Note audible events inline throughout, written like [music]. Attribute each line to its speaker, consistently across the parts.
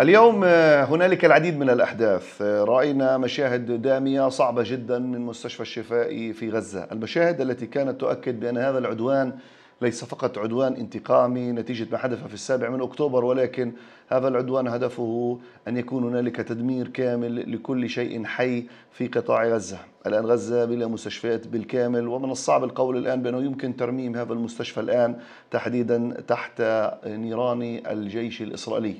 Speaker 1: اليوم آه، هنالك العديد من الاحداث آه، راينا مشاهد داميه صعبه جدا من مستشفى الشفائي في غزه المشاهد التي كانت تؤكد بان هذا العدوان ليس فقط عدوان انتقامي نتيجة ما حدث في السابع من أكتوبر ولكن هذا العدوان هدفه أن يكون هنالك تدمير كامل لكل شيء حي في قطاع غزة الآن غزة بلا مستشفيات بالكامل ومن الصعب القول الآن بأنه يمكن ترميم هذا المستشفى الآن تحديدا تحت نيران الجيش الإسرائيلي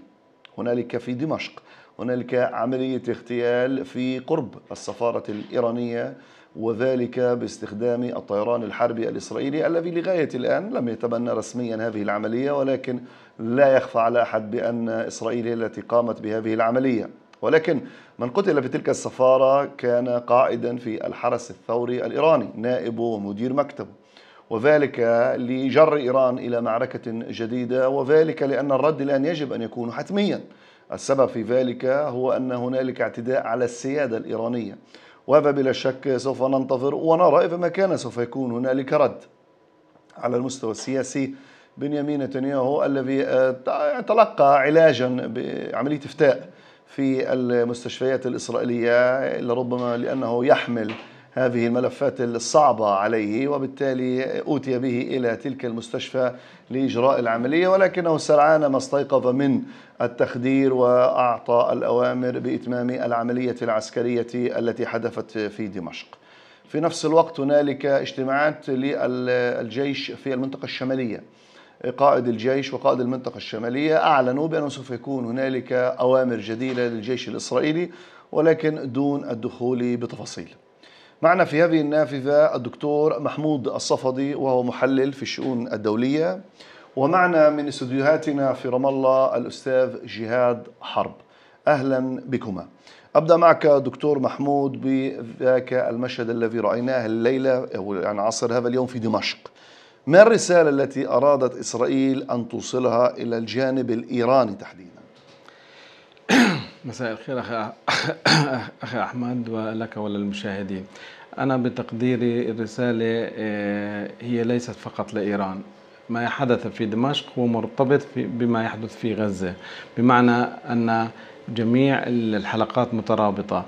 Speaker 1: هنالك في دمشق هنالك عملية اغتيال في قرب السفارة الإيرانية وذلك باستخدام الطيران الحربي الإسرائيلي الذي لغاية الآن لم يتبنى رسميا هذه العملية ولكن لا يخفى على أحد بأن إسرائيل هي التي قامت بهذه العملية ولكن من قتل في تلك السفارة كان قائدا في الحرس الثوري الإيراني نائبه ومدير مكتبه وذلك لجر إيران إلى معركة جديدة وذلك لأن الرد الآن يجب أن يكون حتميا السبب في ذلك هو أن هنالك اعتداء على السيادة الإيرانية وهذا بلا شك سوف ننتظر ونرى إذا ما كان سوف يكون هنالك رد على المستوى السياسي بنيامين نتنياهو الذي آه، تلقى علاجا بعملية إفتاء في المستشفيات الإسرائيلية لربما لأنه يحمل هذه الملفات الصعبة عليه وبالتالي أوتي به إلى تلك المستشفى لإجراء العملية ولكنه سرعان ما استيقظ من التخدير وأعطى الأوامر بإتمام العملية العسكرية التي حدثت في دمشق في نفس الوقت هنالك اجتماعات للجيش في المنطقة الشمالية قائد الجيش وقائد المنطقة الشمالية أعلنوا بأنه سوف يكون هنالك أوامر جديدة للجيش الإسرائيلي ولكن دون الدخول بتفاصيل معنا في هذه النافذة الدكتور محمود الصفدي وهو محلل في الشؤون الدولية ومعنا من استديوهاتنا في رام الله الأستاذ جهاد حرب أهلا بكما أبدأ معك دكتور محمود بذاك المشهد الذي رأيناه الليلة أو يعني عصر هذا اليوم في دمشق ما الرسالة التي أرادت إسرائيل أن توصلها إلى الجانب الإيراني تحديدا؟
Speaker 2: مساء الخير أخي, [coughs]
Speaker 1: أخي أحمد
Speaker 2: ولك وللمشاهدين أنا بتقديري الرسالة آه، هي ليست فقط لإيران ما حدث في دمشق هو مرتبط بما يحدث في غزة بمعنى أن جميع الحلقات مترابطة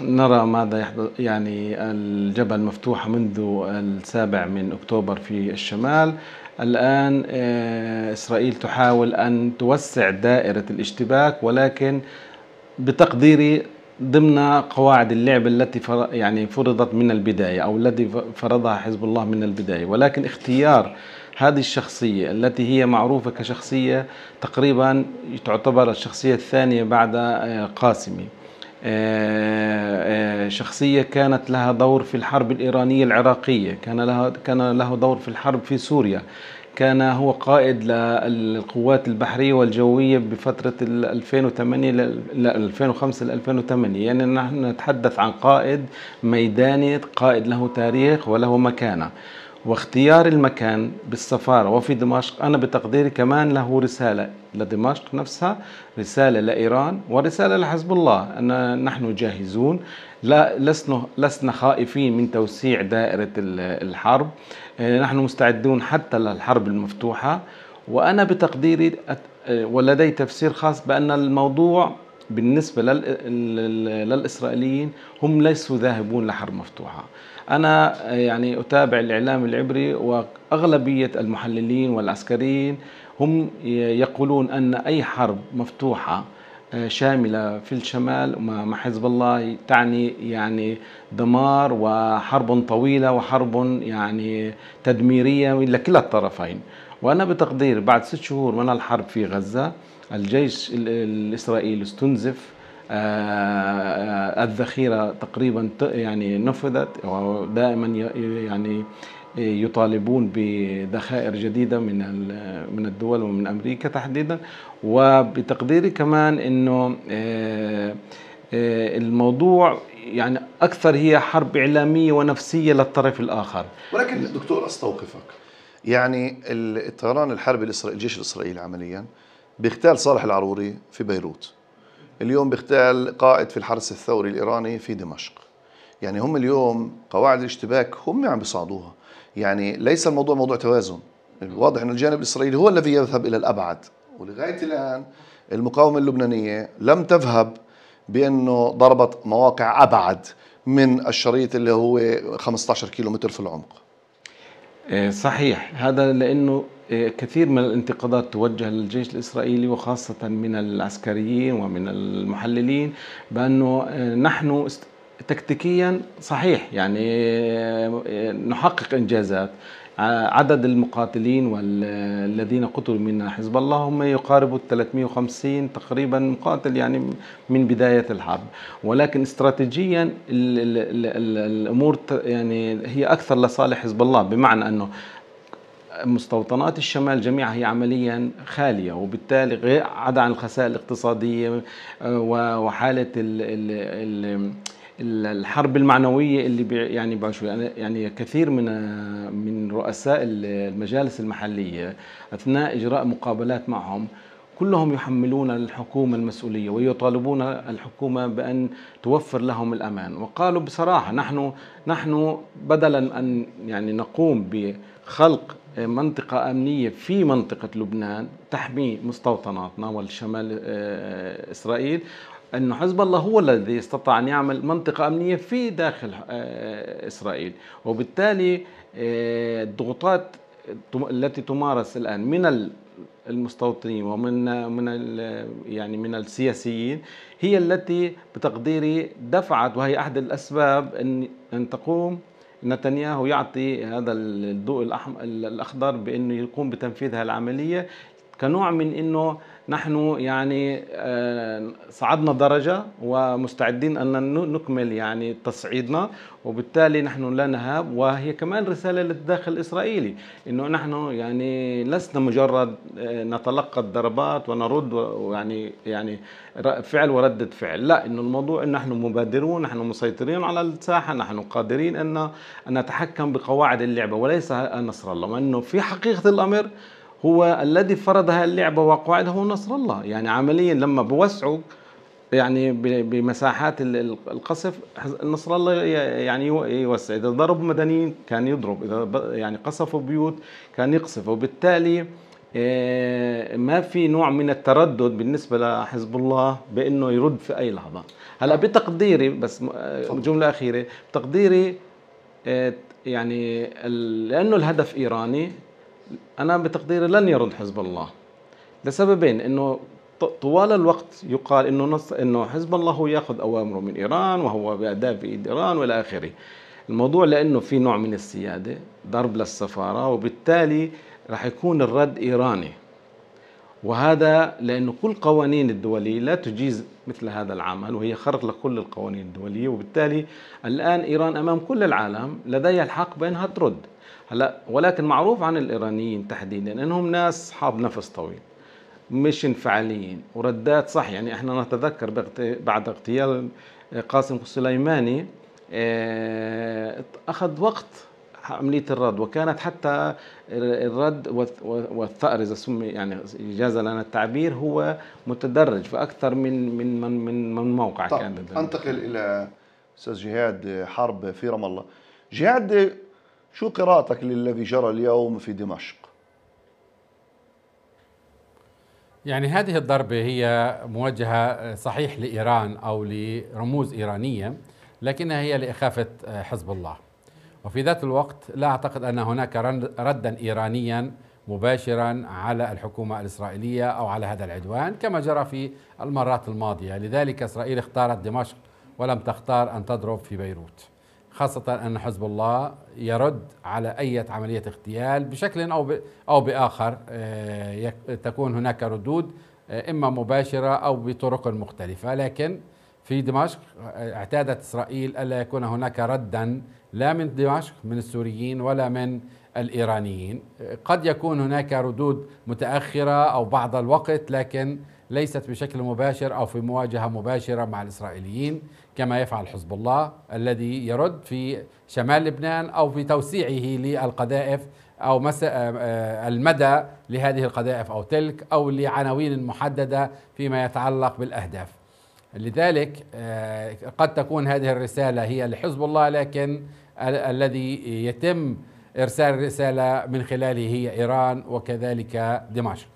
Speaker 2: نرى ماذا يحدث يعني الجبل مفتوحة منذ السابع من أكتوبر في الشمال الآن آه، إسرائيل تحاول أن توسع دائرة الاشتباك ولكن بتقديري ضمن قواعد اللعب التي يعني فرضت من البداية أو التي فرضها حزب الله من البداية ولكن اختيار هذه الشخصية التي هي معروفة كشخصية تقريبا تعتبر الشخصية الثانية بعد آه، قاسمي آه، آه، شخصية كانت لها دور في الحرب الإيرانية العراقية كان لها كان له دور في الحرب في سوريا كان هو قائد للقوات البحرية والجوية بفترة 2008 ل 2005 ل 2008 يعني نحن نتحدث عن قائد ميداني قائد له تاريخ وله مكانة واختيار المكان بالسفارة وفي دمشق أنا بتقديري كمان له رسالة لدمشق نفسها رسالة لإيران ورسالة لحزب الله أن نحن جاهزون لا لسنا لسنا خائفين من توسيع دائرة الحرب آه، نحن مستعدون حتى للحرب المفتوحة وأنا بتقديري آه، ولدي تفسير خاص بأن الموضوع بالنسبة للإسرائيليين هم ليسوا ذاهبون لحرب مفتوحة أنا آه، يعني أتابع الإعلام العبري وأغلبية المحللين والعسكريين هم يقولون أن أي حرب مفتوحة آه، شاملة في الشمال مع حزب الله تعني يعني دمار وحرب طويلة وحرب يعني تدميرية لكلا الطرفين وأنا بتقدير بعد ست شهور من الحرب في غزة الجيش الإسرائيلي استنزف آه، آه، الذخيرة تقريبا يعني نفذت ودائما يعني يطالبون بذخائر جديدة من من الدول ومن أمريكا تحديدا وبتقديري كمان أنه آه، آه، الموضوع يعني أكثر هي حرب إعلامية ونفسية للطرف الآخر
Speaker 1: ولكن دكتور أستوقفك يعني الطيران الحربي الإسرائيلي الجيش الإسرائيلي عمليا بيغتال صالح العروري في بيروت اليوم بيغتال قائد في الحرس الثوري الإيراني في دمشق يعني هم اليوم قواعد الاشتباك هم عم بيصعدوها يعني ليس الموضوع موضوع توازن واضح أن الجانب الإسرائيلي هو الذي يذهب إلى الأبعد ولغاية الآن المقاومة اللبنانية لم تذهب بأنه ضربت مواقع أبعد من الشريط اللي هو 15 كيلومتر في العمق
Speaker 2: آه، صحيح هذا لأنه آه، كثير من الانتقادات توجه للجيش الإسرائيلي وخاصة من العسكريين ومن المحللين بأنه آه، نحن تكتيكيا صحيح يعني آه، نحقق انجازات آه، عدد المقاتلين والذين قتلوا من حزب الله هم يقاربوا 350 تقريبا مقاتل يعني من بداية الحرب ولكن استراتيجيا الأمور يعني هي أكثر لصالح حزب الله بمعنى أنه مستوطنات الشمال جميعها هي عمليا خالية وبالتالي عدا عن الخسائر الاقتصادية آه، وحالة ال ال ال الحرب المعنويه اللي بي يعني باشو يعني كثير من من رؤساء المجالس المحليه اثناء اجراء مقابلات معهم كلهم يحملون الحكومة المسؤولية ويطالبون الحكومة بأن توفر لهم الأمان وقالوا بصراحة نحن نحن بدلا أن يعني نقوم بخلق منطقة أمنية في منطقة لبنان تحمي مستوطناتنا والشمال آه، إسرائيل أن حزب الله هو الذي استطاع أن يعمل منطقة أمنية في داخل آه، إسرائيل وبالتالي آه، الضغوطات التي تمارس الآن من المستوطنين ومن من يعني من السياسيين هي التي بتقديري دفعت وهي أحد الأسباب أن أن تقوم نتنياهو يعطي هذا الضوء الأخضر بأنه يقوم بتنفيذ العمليه كنوع من أنه نحن يعني آه، صعدنا درجة ومستعدين أن نكمل يعني تصعيدنا وبالتالي نحن لا نهاب وهي كمان رسالة للداخل الإسرائيلي أنه نحن يعني لسنا مجرد آه، نتلقى الضربات ونرد يعني يعني فعل وردة فعل لا أنه الموضوع أن نحن مبادرون نحن مسيطرين على الساحة نحن قادرين أن نتحكم بقواعد اللعبة وليس نصر الله وأنه في حقيقة الأمر هو الذي فرض هذه اللعبة وقواعدها هو نصر الله يعني عمليا لما بوسعوا يعني بمساحات القصف نصر الله يعني يوسع اذا ضربوا مدنيين كان يضرب اذا يعني قصفوا بيوت كان يقصف وبالتالي آه، ما في نوع من التردد بالنسبه لحزب الله بانه يرد في اي لحظه هلا نعم. بتقديري بس آه، جمله اخيره بتقديري آه، يعني لانه الهدف ايراني أنا بتقديري لن يرد حزب الله لسببين أنه طوال الوقت يقال انه نص انه حزب الله هو ياخذ اوامره من ايران وهو باداء بايد ايران والى اخره. الموضوع لانه في نوع من السياده ضرب للسفاره وبالتالي راح يكون الرد ايراني. وهذا لانه كل قوانين الدوليه لا تجيز مثل هذا العمل وهي خرق لكل القوانين الدوليه وبالتالي الان ايران امام كل العالم لديها الحق بانها ترد. هلا ولكن معروف عن الايرانيين تحديدا انهم ناس حاب نفس طويل مش انفعاليين وردات صح يعني احنا نتذكر بعد اغتيال قاسم سليماني آه، اخذ وقت عملية الرد وكانت حتى الرد والثأر إذا سمي يعني إجازة لنا التعبير هو
Speaker 1: متدرج فأكثر من من من من, من موقع طيب كان أنتقل إلى أستاذ جهاد حرب في رام الله جهاد شو قراءتك للذي جرى اليوم في دمشق
Speaker 3: يعني هذه الضربة هي موجهة صحيح لإيران أو لرموز إيرانية لكنها هي لإخافة آه، حزب الله وفي ذات الوقت لا أعتقد أن هناك ردا إيرانيا مباشرا على الحكومة الإسرائيلية أو على هذا العدوان كما جرى في المرات الماضية لذلك إسرائيل اختارت دمشق ولم تختار أن تضرب في بيروت خاصة أن حزب الله يرد على أي عملية اغتيال بشكل أو أو بآخر آه، تكون هناك ردود آه، إما مباشرة أو بطرق مختلفة لكن في دمشق آه، اعتادت إسرائيل ألا يكون هناك ردا لا من دمشق من السوريين ولا من الإيرانيين قد يكون هناك ردود متأخرة أو بعض الوقت لكن ليست بشكل مباشر أو في مواجهة مباشرة مع الإسرائيليين كما يفعل حزب الله الذي يرد في شمال لبنان او في توسيعه للقذائف او مس... آه، آه، المدى لهذه القذائف او تلك او لعناوين محدده فيما يتعلق بالاهداف. لذلك آه، قد تكون هذه الرساله هي لحزب الله لكن ال... الذي يتم ارسال الرساله من خلاله هي ايران وكذلك دمشق.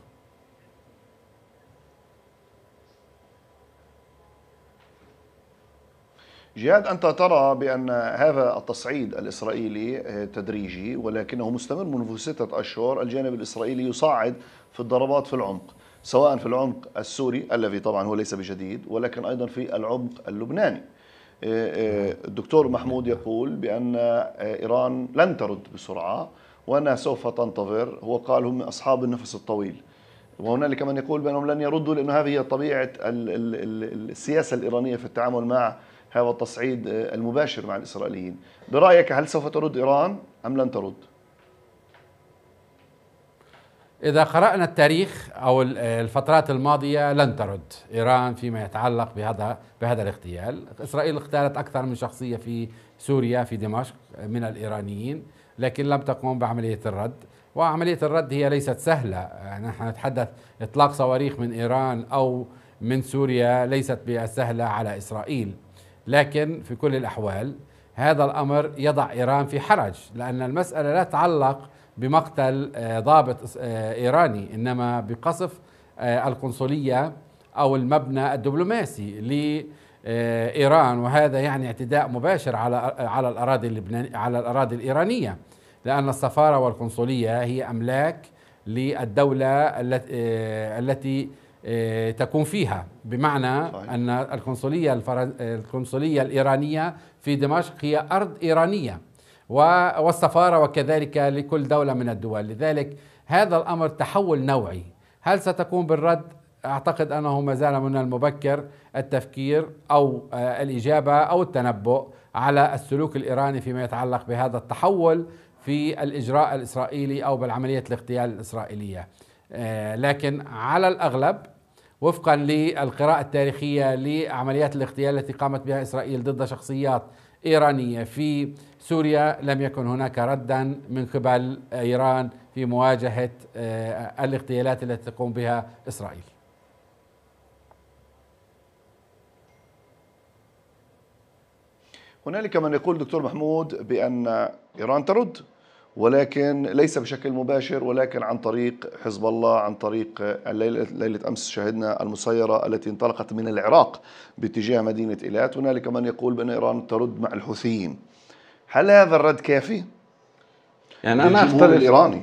Speaker 3: جهاد أنت ترى
Speaker 1: بأن هذا التصعيد الإسرائيلي آه، تدريجي ولكنه مستمر منذ ستة أشهر الجانب الإسرائيلي يصعد في الضربات في العمق سواء في العمق السوري الذي طبعا هو ليس بجديد ولكن أيضا في العمق اللبناني آه، آه، الدكتور محمود يقول بأن إيران لن ترد بسرعة وأنها سوف تنتظر هو قال هم أصحاب النفس الطويل وهنالك من يقول بأنهم لن يردوا لأن هذه هي طبيعة السياسة الإيرانية في التعامل مع هذا التصعيد المباشر مع الإسرائيليين برأيك هل سوف ترد إيران أم لن ترد؟
Speaker 3: إذا قرأنا التاريخ أو الفترات الماضية لن ترد إيران فيما يتعلق بهذا بهذا الاغتيال إسرائيل اغتالت أكثر من شخصية في سوريا في دمشق من الإيرانيين لكن لم تقوم بعملية الرد وعملية الرد هي ليست سهلة نحن نتحدث إطلاق صواريخ من إيران أو من سوريا ليست بالسهلة على إسرائيل لكن في كل الأحوال هذا الأمر يضع إيران في حرج لأن المسألة لا تتعلق بمقتل آه، ضابط آه، إيراني إنما بقصف آه، القنصلية أو المبنى الدبلوماسي لإيران وهذا يعني اعتداء مباشر على على الأراضي اللبنان على الأراضي الإيرانية لأن السفارة والقنصلية هي أملاك للدولة التي آه، تكون فيها بمعنى صحيح. أن القنصلية, القنصلية الإيرانية في دمشق هي أرض إيرانية والسفارة وكذلك لكل دولة من الدول لذلك هذا الأمر تحول نوعي هل ستكون بالرد؟ أعتقد أنه ما زال من المبكر التفكير أو آه، الإجابة أو التنبؤ على السلوك الإيراني فيما يتعلق بهذا التحول في الإجراء الإسرائيلي أو بالعملية الاغتيال الإسرائيلية آه، لكن على الأغلب وفقا للقراءة التاريخية لعمليات الاغتيال التي قامت بها إسرائيل ضد شخصيات إيرانية في سوريا لم يكن هناك ردا من قبل إيران في مواجهة آه، الاغتيالات التي تقوم بها إسرائيل
Speaker 1: هنالك من يقول دكتور محمود بأن إيران ترد ولكن ليس بشكل مباشر ولكن عن طريق حزب الله عن طريق ليلة أمس شهدنا المسيرة التي انطلقت من العراق باتجاه مدينة إيلات هنالك من يقول بأن إيران ترد مع الحوثيين هل هذا الرد كافي؟ يعني أنا أختلف الإيراني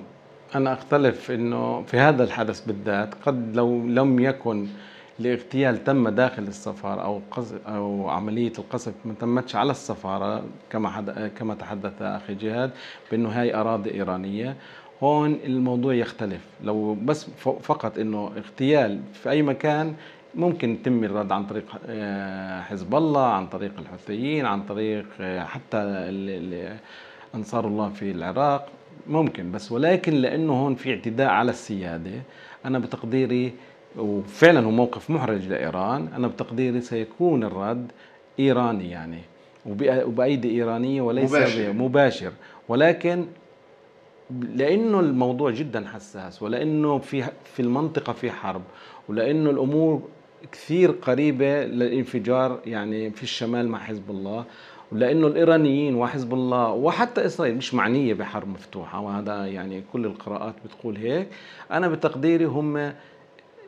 Speaker 2: أنا أختلف أنه في هذا الحدث بالذات قد لو لم يكن لاغتيال تم داخل السفارة أو أو عملية القصف ما تمتش على السفارة كما حد... كما تحدث أخي جهاد بأنه هاي أراضي إيرانية هون الموضوع يختلف لو بس فقط انه اغتيال في اي مكان ممكن يتم الرد عن طريق آه، حزب الله عن طريق الحوثيين عن طريق آه، حتى انصار الله في العراق ممكن بس ولكن لانه هون في اعتداء على السياده انا بتقديري وفعلا هو موقف محرج لإيران أنا بتقديري سيكون الرد إيراني يعني وبأيدي إيرانية وليس مباشر. مباشر ولكن لأنه الموضوع جدا حساس ولأنه في في المنطقة في حرب ولأنه الأمور كثير قريبة للانفجار يعني في الشمال مع حزب الله ولانه الايرانيين وحزب الله وحتى اسرائيل مش معنيه بحرب مفتوحه وهذا يعني كل القراءات بتقول هيك انا بتقديري هم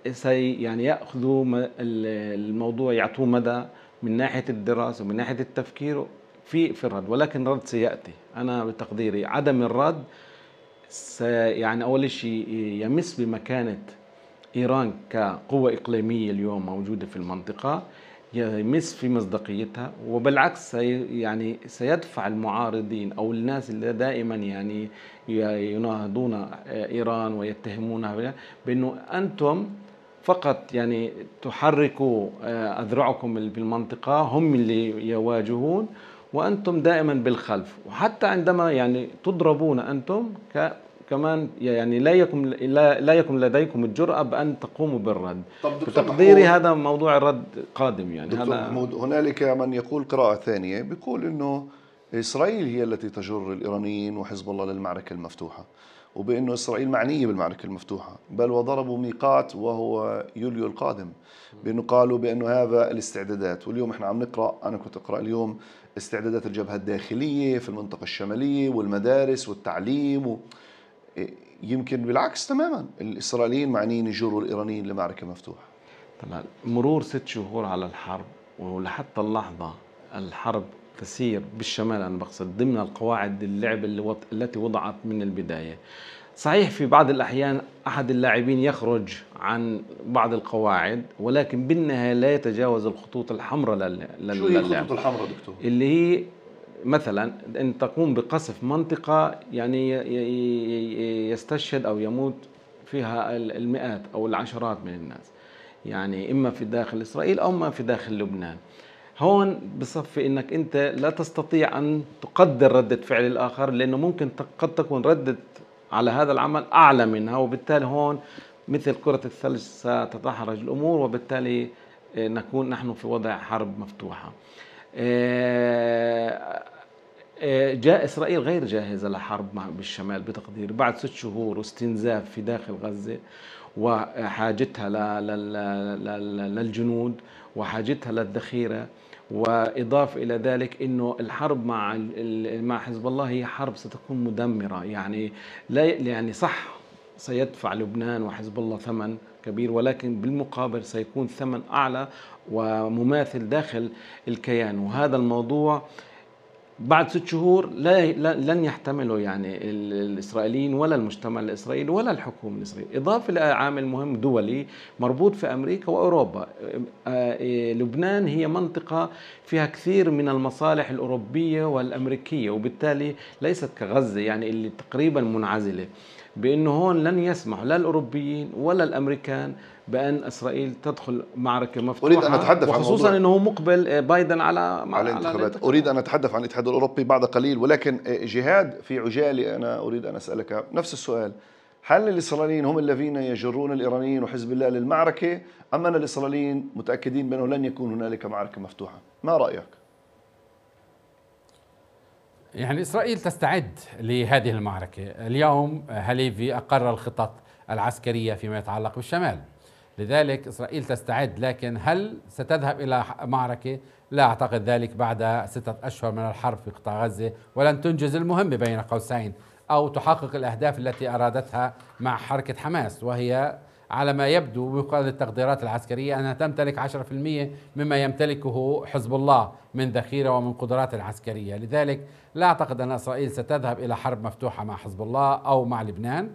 Speaker 2: سي يعني ياخذوا الموضوع يعطوه مدى من ناحيه الدراسه ومن ناحيه التفكير في في الرد ولكن الرد سياتي انا بتقديري عدم الرد يعني اول شيء يمس بمكانه ايران كقوه اقليميه اليوم موجوده في المنطقه يمس في مصداقيتها وبالعكس سي يعني سيدفع المعارضين او الناس اللي دائما يعني يناهضون ايران ويتهمونها بانه انتم فقط يعني تحركوا آه، أذرعكم بالمنطقة هم اللي يواجهون وأنتم دائما بالخلف وحتى عندما يعني تضربون أنتم كمان يعني لا يكن لا يكن لديكم الجرأة بأن تقوموا بالرد
Speaker 1: بتقديري هذا
Speaker 2: موضوع الرد قادم يعني هذا
Speaker 1: هنالك من يقول قراءة ثانية بيقول أنه إسرائيل هي التي تجر الإيرانيين وحزب الله للمعركة المفتوحة وبأنه إسرائيل معنية بالمعركة المفتوحة بل وضربوا ميقات وهو يوليو القادم بأنه قالوا بأنه هذا الاستعدادات واليوم إحنا عم نقرأ أنا كنت أقرأ اليوم استعدادات الجبهة الداخلية في المنطقة الشمالية والمدارس والتعليم و... يمكن بالعكس تماما الإسرائيليين معنيين يجروا الإيرانيين لمعركة مفتوحة تمام مرور ست شهور على الحرب ولحتى اللحظة الحرب تسير
Speaker 2: بالشمال أنا بقصد ضمن القواعد اللعب التي وضعت من البداية صحيح في بعض الأحيان أحد اللاعبين يخرج عن بعض القواعد ولكن بالنهاية لا يتجاوز الخطوط الحمراء للعب شو هي الخطوط الحمراء دكتور؟ اللي هي مثلا أن تقوم بقصف منطقة يعني يستشهد أو يموت فيها المئات أو العشرات من الناس يعني إما في داخل إسرائيل أو إما في داخل لبنان هون بصفي انك انت لا تستطيع ان تقدر ردة فعل الاخر لانه ممكن قد تكون ردة على هذا العمل اعلى منها وبالتالي هون مثل كرة الثلج ستتحرج الامور وبالتالي آه، نكون نحن في وضع حرب مفتوحة آه، آه، جاء إسرائيل غير جاهزة لحرب بالشمال بتقدير بعد ست شهور واستنزاف في داخل غزة وحاجتها للجنود وحاجتها للذخيرة وإضافة الى ذلك انه الحرب مع مع حزب الله هي حرب ستكون مدمره يعني لا يعني صح سيدفع لبنان وحزب الله ثمن كبير ولكن بالمقابل سيكون ثمن اعلى ومماثل داخل الكيان وهذا الموضوع بعد ست شهور لا لن يحتملوا يعني الاسرائيليين ولا المجتمع الاسرائيلي ولا الحكومه الاسرائيليه، اضافه لعامل مهم دولي مربوط في امريكا واوروبا. آه، إيه، لبنان هي منطقه فيها كثير من المصالح الاوروبيه والامريكيه وبالتالي ليست كغزه يعني اللي تقريبا منعزله. بأنه هون لن يسمح لا الأوروبيين ولا الأمريكان بأن إسرائيل تدخل معركة مفتوحة أريد أن أتحدث عن وخصوصا
Speaker 1: أنه مقبل آه، بايدن على على الانتخابات أريد أن أتحدث عن الاتحاد الأوروبي بعد قليل ولكن آه، جهاد في عجاله أنا أريد أن أسألك نفس السؤال هل الإسرائيليين هم الذين يجرون الإيرانيين وحزب الله للمعركة أم أن الإسرائيليين متأكدين بأنه لن يكون هنالك معركة مفتوحة ما رأيك؟
Speaker 3: يعني إسرائيل تستعد لهذه المعركة اليوم هليفي أقر الخطط العسكرية فيما يتعلق بالشمال لذلك إسرائيل تستعد لكن هل ستذهب إلى معركة لا أعتقد ذلك بعد ستة أشهر من الحرب في قطاع غزة ولن تنجز المهمة بين قوسين أو تحقق الأهداف التي أرادتها مع حركة حماس وهي على ما يبدو وفقا للتقديرات العسكرية أنها تمتلك 10% مما يمتلكه حزب الله من ذخيرة ومن قدرات عسكرية لذلك لا أعتقد أن إسرائيل ستذهب إلى حرب مفتوحة مع حزب الله أو مع لبنان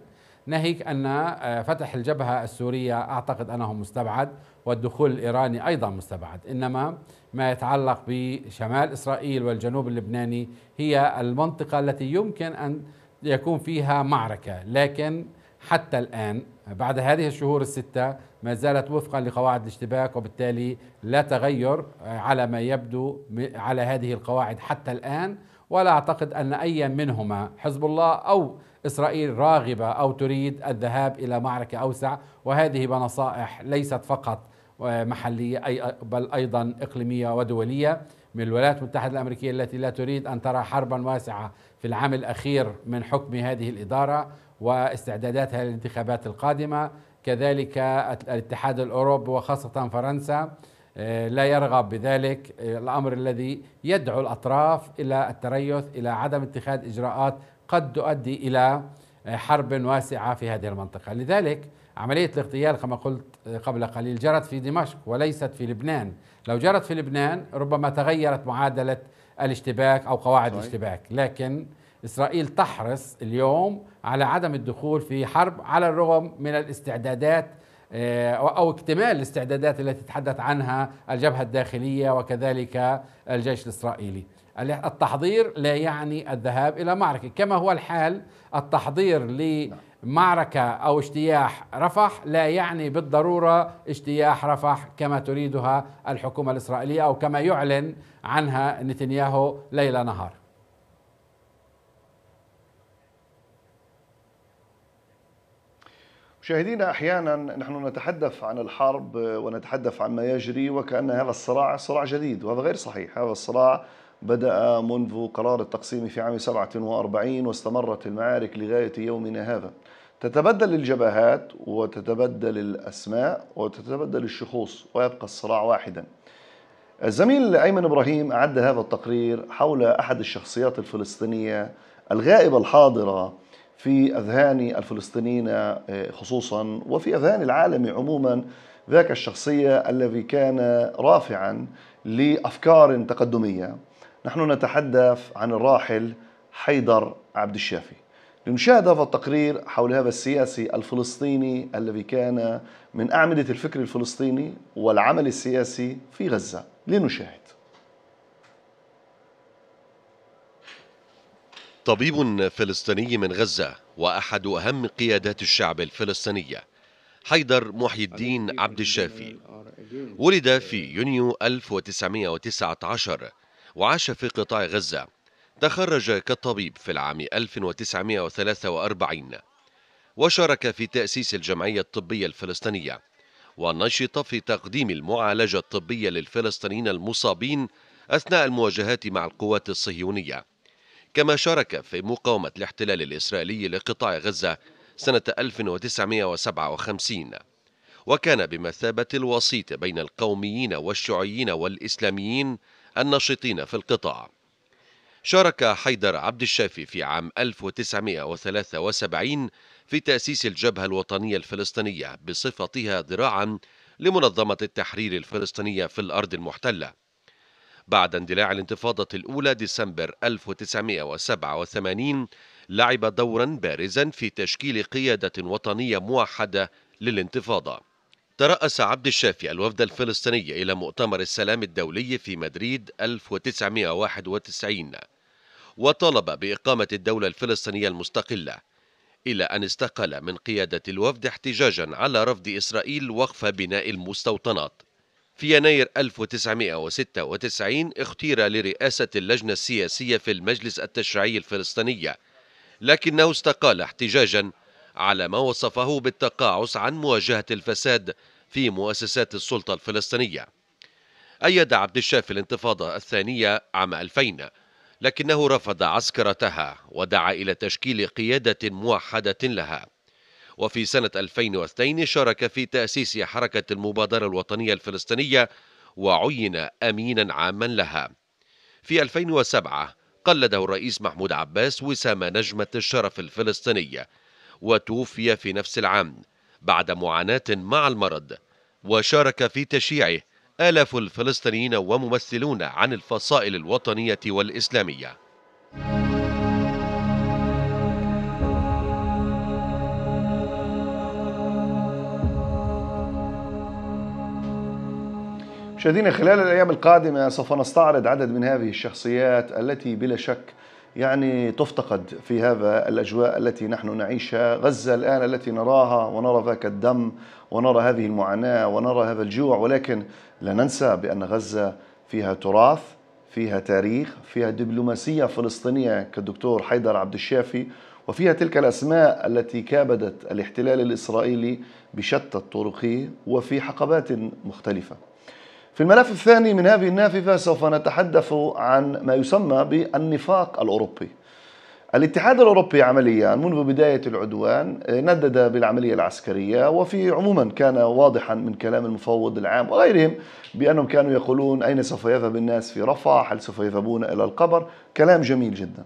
Speaker 3: ناهيك أن آه، فتح الجبهة السورية أعتقد أنه مستبعد والدخول الإيراني أيضا مستبعد إنما ما يتعلق بشمال إسرائيل والجنوب اللبناني هي المنطقة التي يمكن أن يكون فيها معركة لكن حتى الآن بعد هذه الشهور الستة ما زالت وفقا لقواعد الاشتباك وبالتالي لا تغير آه، على ما يبدو على هذه القواعد حتى الآن ولا أعتقد أن أي منهما حزب الله أو إسرائيل راغبة أو تريد الذهاب إلى معركة أوسع وهذه بنصائح ليست فقط آه، محلية أي بل أيضا إقليمية ودولية من الولايات المتحدة الأمريكية التي لا تريد أن ترى حربا واسعة في العام الأخير من حكم هذه الإدارة واستعداداتها للانتخابات القادمة كذلك الاتحاد الأوروبي وخاصة فرنسا آه، لا يرغب بذلك آه، الأمر الذي يدعو الأطراف إلى التريث إلى عدم اتخاذ إجراءات قد تؤدي إلى آه، حرب واسعة في هذه المنطقة لذلك عملية الاغتيال كما قلت قبل قليل جرت في دمشق وليست في لبنان لو جرت في لبنان ربما تغيرت معادلة الاشتباك أو قواعد صحيح. الاشتباك لكن إسرائيل تحرص اليوم على عدم الدخول في حرب على الرغم من الاستعدادات آه، أو اكتمال الاستعدادات التي تحدث عنها الجبهة الداخلية وكذلك الجيش الإسرائيلي التحضير لا يعني الذهاب إلى معركة كما هو الحال التحضير لمعركة أو اجتياح رفح لا يعني بالضرورة اجتياح رفح كما تريدها الحكومة الإسرائيلية أو كما يعلن عنها نتنياهو ليل نهار
Speaker 1: مشاهدينا احيانا نحن نتحدث عن الحرب آه، ونتحدث عن ما يجري وكان هذا الصراع صراع جديد وهذا غير صحيح هذا الصراع بدأ منذ قرار التقسيم في عام 47 واستمرت المعارك لغاية يومنا هذا تتبدل الجبهات وتتبدل الأسماء وتتبدل الشخوص ويبقى الصراع واحدا الزميل أيمن إبراهيم أعد هذا التقرير حول أحد الشخصيات الفلسطينية الغائبة الحاضرة في أذهان الفلسطينيين آه، خصوصا وفي أذهان العالم عموما ذاك الشخصية الذي كان رافعا لأفكار تقدمية نحن نتحدث عن الراحل حيدر عبد الشافي لنشاهد هذا التقرير حول هذا السياسي الفلسطيني الذي كان من أعمدة الفكر الفلسطيني والعمل السياسي في غزة لنشاهد
Speaker 4: طبيب فلسطيني من غزة وأحد أهم قيادات الشعب الفلسطيني حيدر محي الدين عبد الشافي ولد في يونيو 1919 وعاش في قطاع غزة تخرج كطبيب في العام 1943 وشارك في تأسيس الجمعية الطبية الفلسطينية ونشط في تقديم المعالجة الطبية للفلسطينيين المصابين أثناء المواجهات مع القوات الصهيونية كما شارك في مقاومة الاحتلال الإسرائيلي لقطاع غزة سنة 1957 وكان بمثابة الوسيط بين القوميين والشيوعيين والإسلاميين النشطين في القطاع شارك حيدر عبد الشافي في عام 1973 في تأسيس الجبهة الوطنية الفلسطينية بصفتها ذراعا لمنظمة التحرير الفلسطينية في الأرض المحتلة بعد اندلاع الانتفاضة الأولى ديسمبر 1987 لعب دورا بارزا في تشكيل قيادة وطنية موحدة للانتفاضة ترأس عبد الشافي الوفد الفلسطيني إلى مؤتمر السلام الدولي في مدريد 1991 وطلب بإقامة الدولة الفلسطينية المستقلة إلى أن استقال من قيادة الوفد احتجاجا على رفض إسرائيل وقف بناء المستوطنات في يناير 1996 اختير لرئاسة اللجنة السياسية في المجلس التشريعي الفلسطيني لكنه استقال احتجاجا على ما وصفه بالتقاعس عن مواجهة الفساد في مؤسسات السلطة الفلسطينية أيد عبد الشافي الانتفاضة الثانية عام 2000 لكنه رفض عسكرتها ودعا إلى تشكيل قيادة موحدة لها وفي سنة 2002 شارك في تأسيس حركة المبادرة الوطنية الفلسطينية وعين أمينا عاما لها في 2007 قلده الرئيس محمود عباس وسام نجمة الشرف الفلسطينية وتوفي في نفس العام بعد معاناة مع المرض وشارك في تشييعه آلاف الفلسطينيين وممثلون عن الفصائل الوطنية والإسلامية
Speaker 1: مشاهدينا خلال الأيام القادمة سوف نستعرض عدد من هذه الشخصيات التي بلا شك يعني تفتقد في هذا الأجواء التي نحن نعيشها غزة الآن التي نراها ونرى ذاك الدم ونرى هذه المعاناة ونرى هذا الجوع ولكن لا ننسى بأن غزة فيها تراث فيها تاريخ فيها دبلوماسية فلسطينية كالدكتور حيدر عبد الشافي وفيها تلك الأسماء التي كابدت الاحتلال الإسرائيلي بشتى طرقه وفي حقبات مختلفة في الملف الثاني من هذه النافذة سوف نتحدث عن ما يسمى بالنفاق الأوروبي الاتحاد الأوروبي عمليا منذ بداية العدوان ندد بالعملية العسكرية وفي عموما كان واضحا من كلام المفوض العام وغيرهم بأنهم كانوا يقولون أين سوف يذهب الناس في رفح هل سوف يذهبون إلى القبر كلام جميل جدا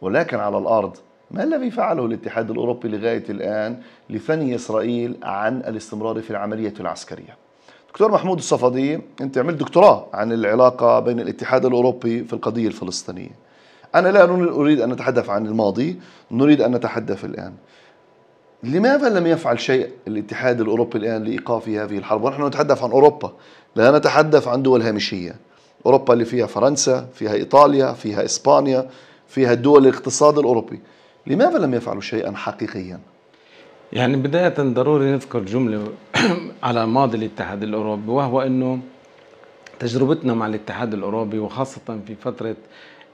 Speaker 1: ولكن على الأرض ما الذي فعله الاتحاد الأوروبي لغاية الآن لثني إسرائيل عن الاستمرار في العملية العسكرية دكتور محمود الصفدي انت عملت دكتوراه عن العلاقه بين الاتحاد الاوروبي في القضيه الفلسطينيه انا لا اريد ان نتحدث عن الماضي نريد ان نتحدث الان لماذا لم يفعل شيء الاتحاد الاوروبي الان لايقاف هذه الحرب ونحن نتحدث عن اوروبا لا نتحدث عن دول هامشيه اوروبا اللي فيها فرنسا فيها ايطاليا فيها اسبانيا فيها دول الاقتصاد الاوروبي لماذا لم يفعلوا شيئا حقيقيا
Speaker 2: يعني بداية ضروري نذكر جملة [clears throat] على ماضي الاتحاد الأوروبي وهو أنه تجربتنا مع الاتحاد الأوروبي وخاصة في فترة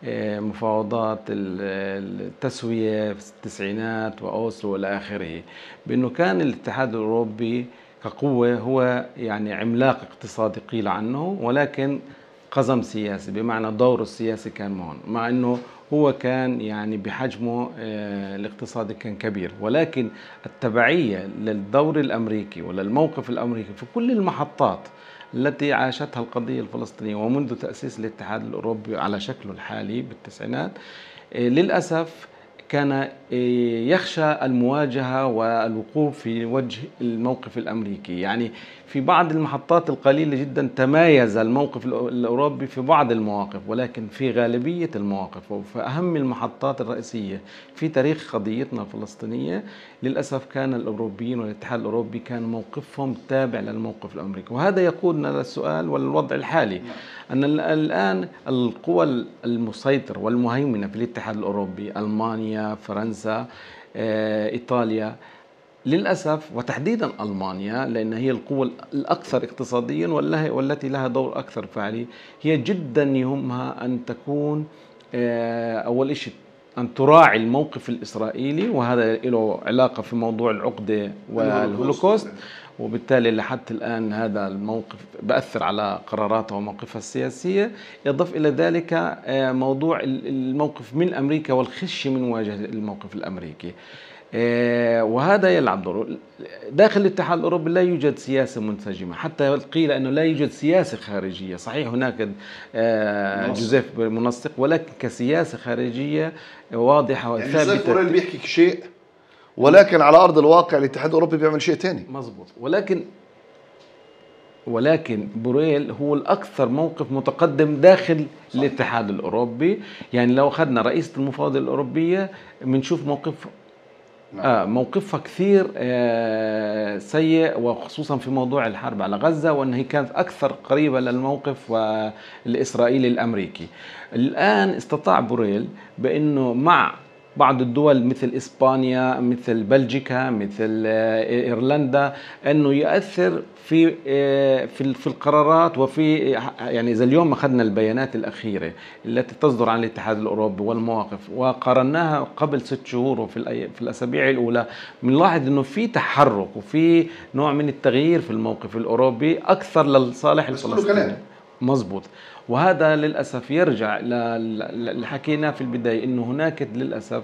Speaker 2: آه، مفاوضات التسوية في التسعينات وأوسلو وإلى آخره بأنه كان الاتحاد الأوروبي كقوة هو يعني عملاق اقتصادي قيل عنه ولكن قزم سياسي بمعنى دوره السياسي كان مهم مع أنه هو كان يعني بحجمه آه، الاقتصادي كان كبير ولكن التبعية للدور الأمريكي وللموقف الأمريكي في كل المحطات التي عاشتها القضية الفلسطينية ومنذ تأسيس الاتحاد الأوروبي على شكله الحالي بالتسعينات آه، للأسف كان إيه، يخشى المواجهة والوقوف في وجه الموقف الأمريكي يعني في بعض المحطات القليلة جدا تمايز الموقف الأوروبي في بعض المواقف ولكن في غالبية المواقف وفي أهم المحطات الرئيسية في تاريخ قضيتنا الفلسطينية للأسف كان الأوروبيين والاتحاد الأوروبي كان موقفهم تابع للموقف الأمريكي وهذا يقودنا للسؤال والوضع الحالي نعم. أن الآن القوى المسيطرة والمهيمنة في الاتحاد الأوروبي ألمانيا فرنسا آه، إيطاليا للأسف وتحديدا ألمانيا لأن هي القوة الأكثر اقتصاديا والتي لها دور أكثر فعلي هي جدا يهمها أن تكون آه، أول شيء أن تراعي الموقف الإسرائيلي وهذا له علاقة في موضوع العقدة والهولوكوست وبالتالي لحد الآن هذا الموقف بأثر على قراراتها وموقفها السياسية يضاف إلى ذلك آه، موضوع الموقف من أمريكا والخشية من مواجهة الموقف الأمريكي آه، وهذا يلعب دور داخل الاتحاد الاوروبي لا يوجد سياسه منسجمه حتى قيل انه لا يوجد سياسه خارجيه صحيح هناك آه، جوزيف منسق ولكن كسياسه خارجيه واضحه يعني وثابته يعني جوزيف
Speaker 1: بيحكي شيء ولكن على ارض الواقع الاتحاد الاوروبي بيعمل شيء ثاني مظبوط
Speaker 2: ولكن ولكن بوريل هو الاكثر موقف متقدم داخل صح. الاتحاد الاوروبي يعني لو اخذنا رئيسه المفاوضه الاوروبيه بنشوف موقف نعم. آه موقفها كثير آه سيء وخصوصا في موضوع الحرب على غزة وأن هي كانت أكثر قريبة للموقف الإسرائيلي الأمريكي الآن استطاع بوريل بأنه مع بعض الدول مثل اسبانيا مثل بلجيكا مثل آه، ايرلندا انه ياثر في آه، في في القرارات وفي آه، يعني اذا اليوم اخذنا البيانات الاخيره التي تصدر عن الاتحاد الاوروبي والمواقف وقارناها قبل ست شهور وفي في الاسابيع الاولى بنلاحظ انه في تحرك وفي نوع من التغيير في الموقف الاوروبي اكثر للصالح الفلسطيني مزبوط وهذا للأسف يرجع للي حكيناه في البداية أنه هناك للأسف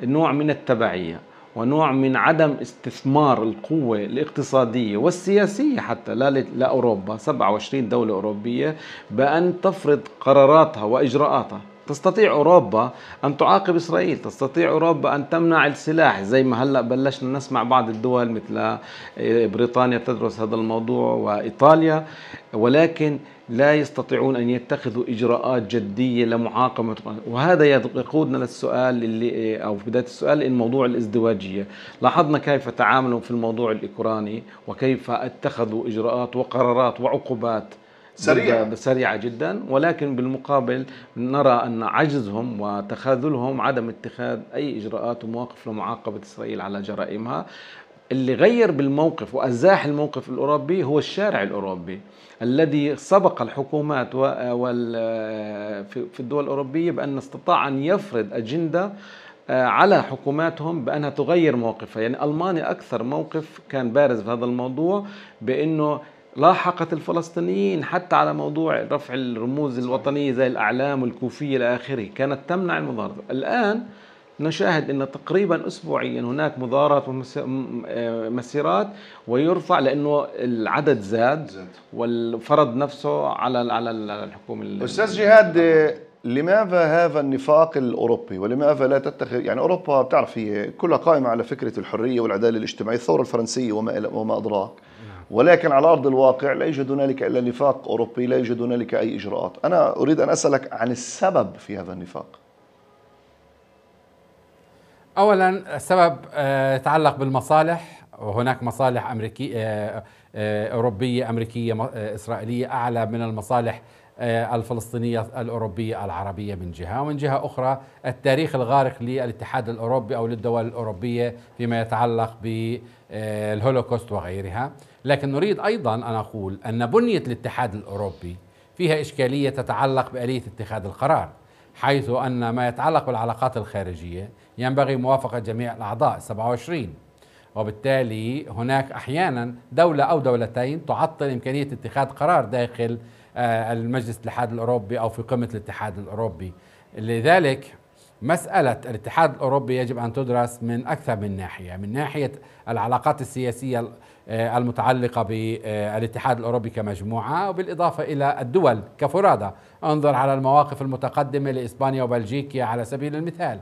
Speaker 2: نوع من التبعية ونوع من عدم استثمار القوة الاقتصادية والسياسية حتى لا لأوروبا 27 دولة أوروبية بأن تفرض قراراتها وإجراءاتها تستطيع أوروبا أن تعاقب إسرائيل تستطيع أوروبا أن تمنع السلاح زي ما هلأ بلشنا نسمع بعض الدول مثل آه، بريطانيا تدرس هذا الموضوع وإيطاليا ولكن لا يستطيعون أن يتخذوا إجراءات جدية لمعاقبة وهذا يقودنا للسؤال اللي آه، أو في بداية السؤال إن موضوع الازدواجية لاحظنا كيف تعاملوا في الموضوع الأوكراني وكيف اتخذوا إجراءات وقرارات وعقوبات سريع سريعة جدا ولكن بالمقابل نرى أن عجزهم وتخاذلهم عدم اتخاذ أي إجراءات ومواقف لمعاقبة إسرائيل على جرائمها اللي غير بالموقف وأزاح الموقف الأوروبي هو الشارع الأوروبي الذي سبق الحكومات في الدول الأوروبية بأن استطاع أن يفرض أجندة آه، على حكوماتهم بأنها تغير موقفها يعني ألمانيا أكثر موقف كان بارز في هذا الموضوع بأنه لاحقت الفلسطينيين حتى على موضوع رفع الرموز الوطنيه زي الاعلام والكوفيه الى اخره، كانت تمنع المضاربه، الان نشاهد ان تقريبا اسبوعيا هناك مظاهرات ومسيرات آه، ويرفع لانه العدد زاد والفرض نفسه على على الحكومه استاذ
Speaker 1: جهاد لماذا هذا النفاق الاوروبي ولماذا لا تتخذ يعني اوروبا بتعرف هي كلها قائمه على فكره الحريه والعداله الاجتماعيه الثوره الفرنسيه وما وما ادراك ولكن على أرض الواقع لا يوجد هنالك إلا نفاق أوروبي لا يوجد هنالك أي إجراءات أنا أريد أن أسألك عن السبب في هذا النفاق
Speaker 3: اولا السبب آه، يتعلق بالمصالح وهناك مصالح امريكيه آه، آه، اوروبيه امريكيه اسرائيليه اعلى من المصالح الفلسطينيه الاوروبيه العربيه من جهه ومن جهه اخرى التاريخ الغارق للاتحاد الاوروبي او للدول الاوروبيه فيما يتعلق بالهولوكوست وغيرها لكن نريد أيضا أن أقول أن بنية الاتحاد الأوروبي فيها إشكالية تتعلق بآلية اتخاذ القرار حيث أن ما يتعلق بالعلاقات الخارجية ينبغي موافقة جميع الأعضاء 27 وبالتالي هناك أحيانا دولة أو دولتين تعطل إمكانية اتخاذ قرار داخل آه، المجلس الاتحاد الأوروبي أو في قمة الاتحاد الأوروبي لذلك مسألة الاتحاد الأوروبي يجب أن تدرس من أكثر من ناحية من ناحية العلاقات السياسية آه، المتعلقة بالاتحاد الأوروبي كمجموعة وبالإضافة إلى الدول كفرادة انظر على المواقف المتقدمة لإسبانيا وبلجيكا على سبيل المثال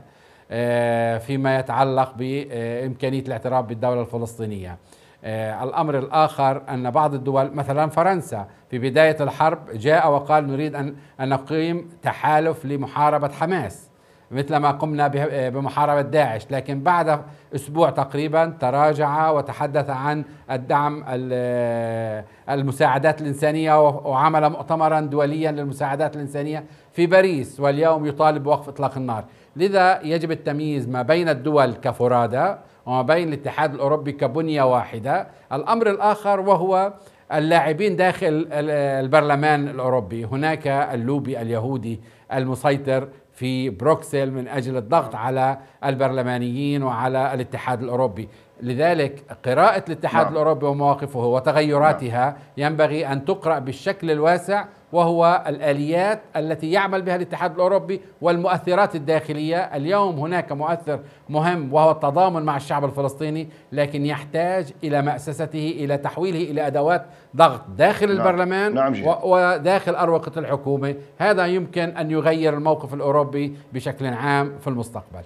Speaker 3: آه، فيما يتعلق بإمكانية الاعتراف بالدولة الفلسطينية آه، الأمر الآخر أن بعض الدول مثلا فرنسا في بداية الحرب جاء وقال نريد أن نقيم تحالف لمحاربة حماس مثل ما قمنا آه، بمحاربة داعش لكن بعد أسبوع تقريبا تراجع وتحدث عن الدعم آه، المساعدات الإنسانية وعمل مؤتمرا دوليا للمساعدات الإنسانية في باريس واليوم يطالب بوقف إطلاق النار لذا يجب التمييز ما بين الدول كفرادى وما بين الاتحاد الأوروبي كبنية واحدة الأمر الآخر وهو اللاعبين داخل آه، البرلمان الاوروبي هناك اللوبي اليهودي المسيطر في بروكسل من اجل الضغط على البرلمانيين وعلى الاتحاد الاوروبي لذلك قراءة الاتحاد نعم. الأوروبي ومواقفه وتغيراتها نعم. ينبغي أن تقرأ بالشكل الواسع وهو الآليات التي يعمل بها الاتحاد الأوروبي والمؤثرات الداخلية اليوم هناك مؤثر مهم وهو التضامن مع الشعب الفلسطيني لكن يحتاج إلى مأسسته إلى تحويله إلى أدوات ضغط داخل نعم. البرلمان نعم وداخل أروقة الحكومة هذا يمكن أن يغير الموقف الأوروبي بشكل عام في المستقبل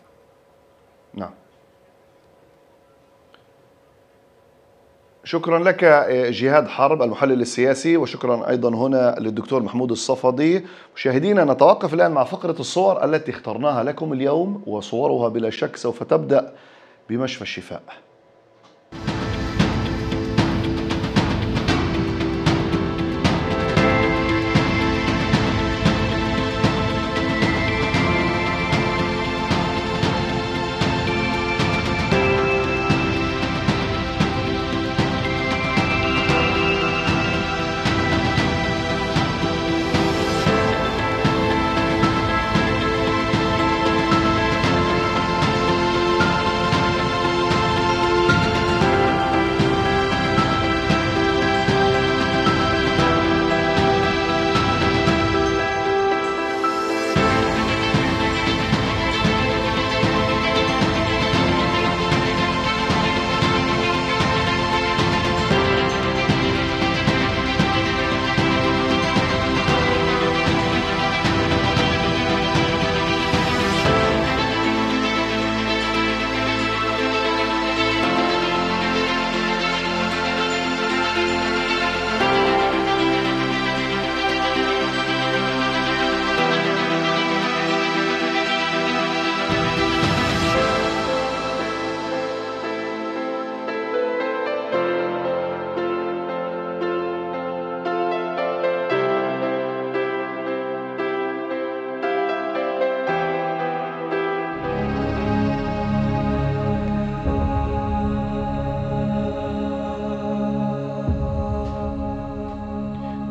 Speaker 1: نعم شكرا لك آه، جهاد حرب المحلل السياسي وشكرا ايضا هنا للدكتور محمود الصفدي مشاهدينا نتوقف الان مع فقره الصور التي اخترناها لكم اليوم وصورها بلا شك سوف تبدا بمشفى الشفاء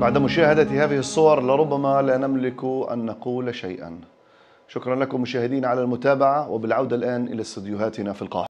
Speaker 1: بعد مشاهدة هذه الصور لربما لا نملك أن نقول شيئا شكرا لكم مشاهدين على المتابعة وبالعودة الآن إلى استديوهاتنا في القاهرة